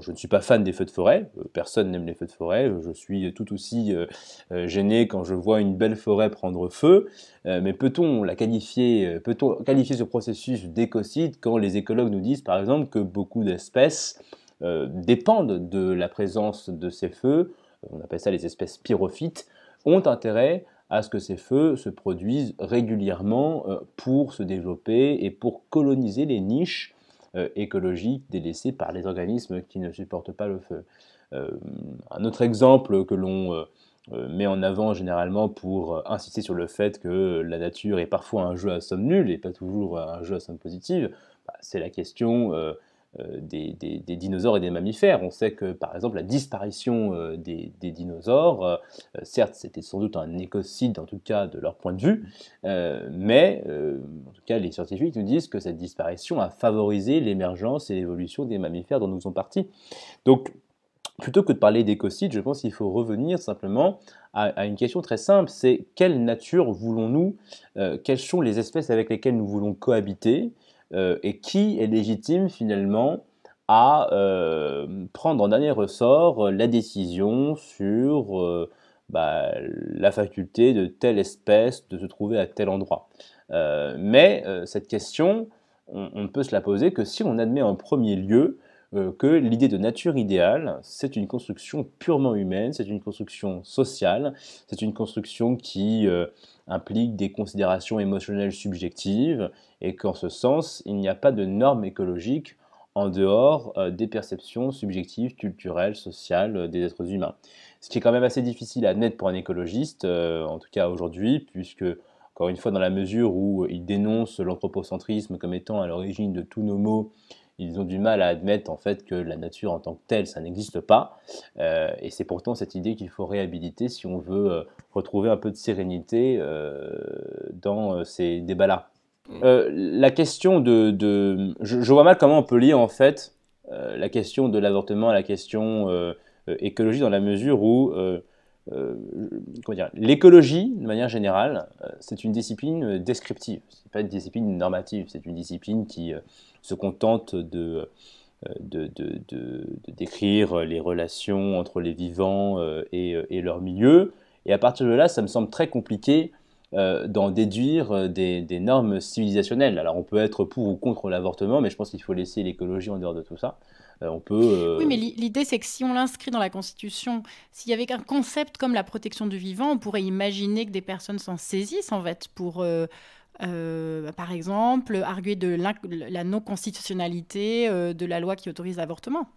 je ne suis pas fan des feux de forêt, euh, personne n'aime les feux de forêt, euh, je suis tout aussi euh, gêné quand je vois une belle forêt prendre feu, mais peut-on la qualifier, peut-on qualifier ce processus d'écocide quand les écologues nous disent par exemple que beaucoup d'espèces dépendent de la présence de ces feux, on appelle ça les espèces pyrophytes, ont intérêt à ce que ces feux se produisent régulièrement pour se développer et pour coloniser les niches euh, écologiques délaissés par les organismes qui ne supportent pas le feu. Euh, un autre exemple que l'on euh, met en avant généralement pour insister sur le fait que la nature est parfois un jeu à somme nulle et pas toujours un jeu à somme positive, bah, c'est la question euh, des, dinosaures et des mammifères. On sait que, par exemple, la disparition euh, des, dinosaures, euh, certes, c'était sans doute un écocide, en tout cas de leur point de vue, mais en tout cas, les scientifiques nous disent que cette disparition a favorisé l'émergence et l'évolution des mammifères dont nous sommes partie. Donc, plutôt que de parler d'écocide, je pense qu'il faut revenir simplement à, une question très simple, c'est quelle nature voulons-nous, quelles sont les espèces avec lesquelles nous voulons cohabiter, euh, et qui est légitime finalement à euh, prendre en dernier ressort euh, la décision sur bah, la faculté de telle espèce de se trouver à tel endroit. mais cette question, on, ne peut se la poser que si on admet en premier lieu euh, que l'idée de nature idéale, c'est une construction purement humaine, c'est une construction sociale, c'est une construction qui euh, implique des considérations émotionnelles subjectives, et qu'en ce sens, il n'y a pas de normes écologiques en dehors euh, des perceptions subjectives, culturelles, sociales des êtres humains. Ce qui est quand même assez difficile à admettre pour un écologiste, en tout cas aujourd'hui, puisque encore une fois, dans la mesure où il dénonce l'anthropocentrisme comme étant à l'origine de tous nos maux ils ont du mal à admettre en fait que la nature en tant que telle, ça n'existe pas. Euh, et c'est pourtant cette idée qu'il faut réhabiliter si on veut euh, retrouver un peu de sérénité euh, dans ces débats-là. Mm. la question de, Je, vois mal comment on peut lier en fait la question de l'avortement à la question écologie dans la mesure où l'écologie, de manière générale, c'est une discipline descriptive. C'est pas une discipline normative. C'est une discipline qui se contente euh, de, de, décrire les relations entre les vivants euh, euh, et, leur milieu. Et à partir de là, ça me semble très compliqué d'en déduire des, normes civilisationnelles. Alors on peut être pour ou contre l'avortement, mais je pense qu'il faut laisser l'écologie en dehors de tout ça. on peut, Oui, mais l'idée c'est que si on l'inscrit dans la Constitution, s'il y avait un concept comme la protection du vivant, on pourrait imaginer que des personnes s'en saisissent en fait pour euh, bah, par exemple, arguer de la non-constitutionnalité euh, de la loi qui autorise l'avortement.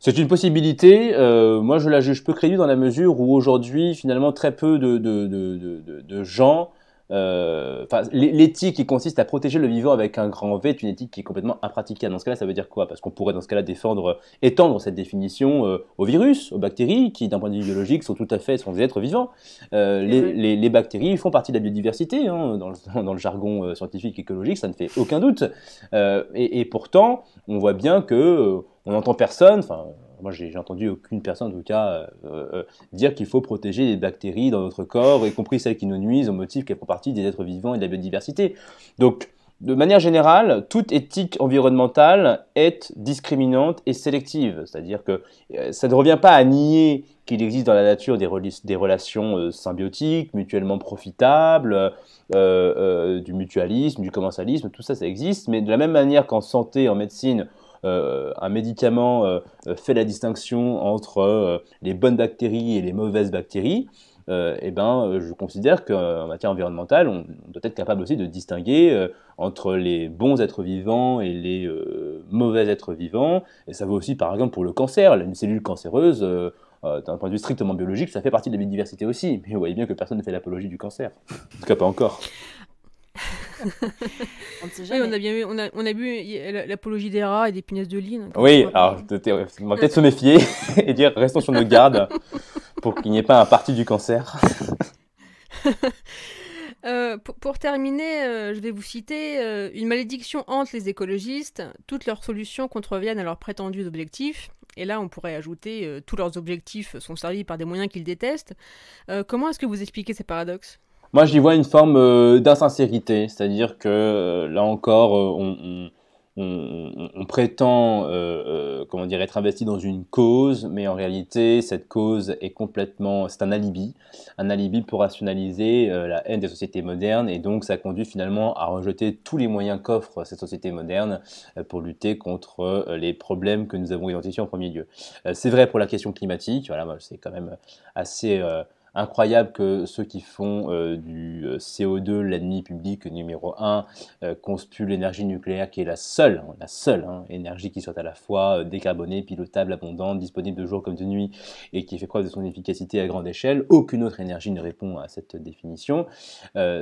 C'est une possibilité. Euh, moi, je la juge peu crédible dans la mesure où aujourd'hui, finalement, très peu de, de gens euh, l'éthique qui consiste à protéger le vivant avec un grand V est une éthique qui est complètement impraticable. Dans ce cas-là, ça veut dire quoi Parce qu'on pourrait dans ce cas-là défendre, euh, étendre cette définition euh, aux virus, aux bactéries, qui d'un point de vue biologique sont tout à fait sont des êtres vivants. les, bactéries font partie de la biodiversité, hein, dans, le, jargon scientifique écologique, ça ne fait aucun doute. Et, pourtant, on voit bien que on n'entend personne, enfin moi, j'ai entendu aucune personne, en tout cas, euh, euh, dire qu'il faut protéger les bactéries dans notre corps, y compris celles qui nous nuisent, au motif qu'elles font partie des êtres vivants et de la biodiversité. Donc, de manière générale, toute éthique environnementale est discriminante et sélective. C'est-à-dire que euh, ça ne revient pas à nier qu'il existe dans la nature des, des relations symbiotiques, mutuellement profitables, du mutualisme, du commensalisme, tout ça, ça existe. Mais de la même manière qu'en santé, en médecine, euh, un médicament euh, euh, fait la distinction entre les bonnes bactéries et les mauvaises bactéries, et eh ben, je considère qu'en matière environnementale, on, doit être capable aussi de distinguer entre les bons êtres vivants et les mauvais êtres vivants. Et ça vaut aussi, par exemple, pour le cancer. Une cellule cancéreuse, d'un point de vue strictement biologique, ça fait partie de la biodiversité aussi. Mais vous voyez bien que personne ne fait l'apologie du cancer. En tout cas, pas encore on Oui, on a bien vu, on a, vu l'apologie des rats et des punaises de lit. Oui, euh, alors on va peut-être se méfier et dire restons sur nos gardes pour qu'il n'y ait pas un parti du cancer. Euh, pour, terminer, euh, je vais vous citer Une malédiction hante les écologistes, toutes leurs solutions contreviennent à leurs prétendus objectifs. Et là, on pourrait ajouter Tous leurs objectifs sont servis par des moyens qu'ils détestent. comment est-ce que vous expliquez ces paradoxes moi, j'y vois une forme euh, d'insincérité, c'est-à-dire que euh, là encore, euh, on, prétend comment dire, être investi dans une cause, mais en réalité, cette cause est complètement. C'est un alibi, un alibi pour rationaliser la haine des sociétés modernes, et donc ça conduit finalement à rejeter tous les moyens qu'offre cette société moderne pour lutter contre les problèmes que nous avons identifiés en premier lieu. c'est vrai pour la question climatique, voilà, c'est quand même assez incroyable que ceux qui font euh, du euh, CO2 l'ennemi public numéro 1 euh, l'énergie nucléaire qui est la seule, hein, la seule hein, énergie qui soit à la fois euh, décarbonée, pilotable, abondante, disponible de jour comme de nuit et qui fait preuve de son efficacité à grande échelle. Aucune autre énergie ne répond à cette définition.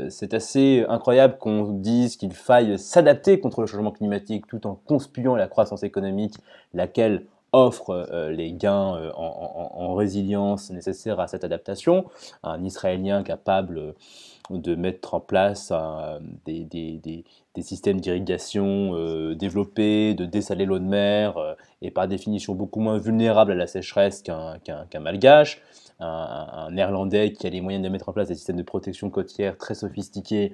C'est assez incroyable qu'on dise qu'il faille s'adapter contre le changement climatique tout en conspuant la croissance économique, laquelle offre euh, les gains euh, en, résilience nécessaires à cette adaptation. Un Israélien capable euh, de mettre en place des, systèmes d'irrigation développés, de dessaler l'eau de mer, et par définition beaucoup moins vulnérable à la sécheresse qu'un malgache un, néerlandais qui a les moyens de mettre en place des systèmes de protection côtière très sophistiqués,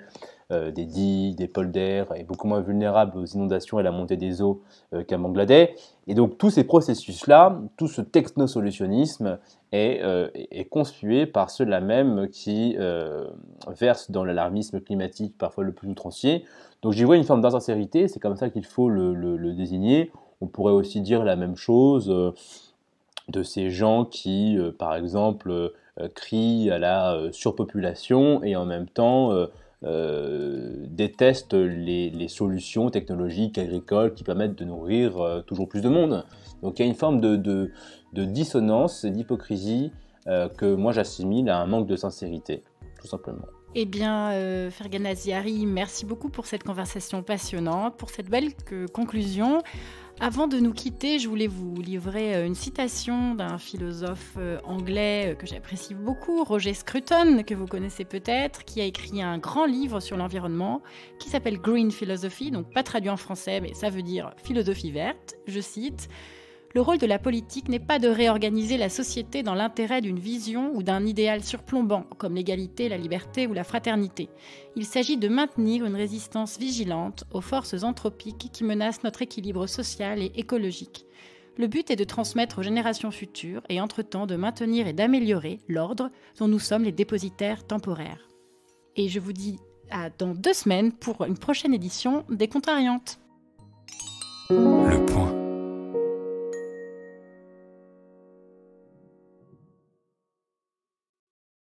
euh, des digues, des polders, et beaucoup moins vulnérables aux inondations et à la montée des eaux euh, qu'un Bangladesh. Et donc tous ces processus-là, tout ce technosolutionnisme est, euh, est par ceux-là même qui euh, versent dans l'alarmisme climatique parfois le plus outrancier. Donc j'y vois une forme d'insincérité, c'est comme ça qu'il faut le, désigner. On pourrait aussi dire la même chose de ces gens qui, euh, par exemple, euh, euh, crient à la surpopulation et en même temps détestent les, solutions technologiques, agricoles qui permettent de nourrir toujours plus de monde. Donc il y a une forme de, dissonance et d'hypocrisie que moi j'assimile à un manque de sincérité, tout simplement. Eh bien, Fergana Fergan merci beaucoup pour cette conversation passionnante, pour cette belle conclusion. Avant de nous quitter, je voulais vous livrer euh, une citation d'un philosophe euh, anglais euh, que j'apprécie beaucoup, Roger Scruton, que vous connaissez peut-être, qui a écrit un grand livre sur l'environnement qui s'appelle Green Philosophy, donc pas traduit en français, mais ça veut dire philosophie verte. Je cite le rôle de la politique n'est pas de réorganiser la société dans l'intérêt d'une vision ou d'un idéal surplombant, comme l'égalité, la liberté ou la fraternité. Il s'agit de maintenir une résistance vigilante aux forces anthropiques qui menacent notre équilibre social et écologique. Le but est de transmettre aux générations futures et entre-temps de maintenir et d'améliorer l'ordre dont nous sommes les dépositaires temporaires. Et je vous dis à dans deux semaines pour une prochaine édition des Contrariantes. Le point.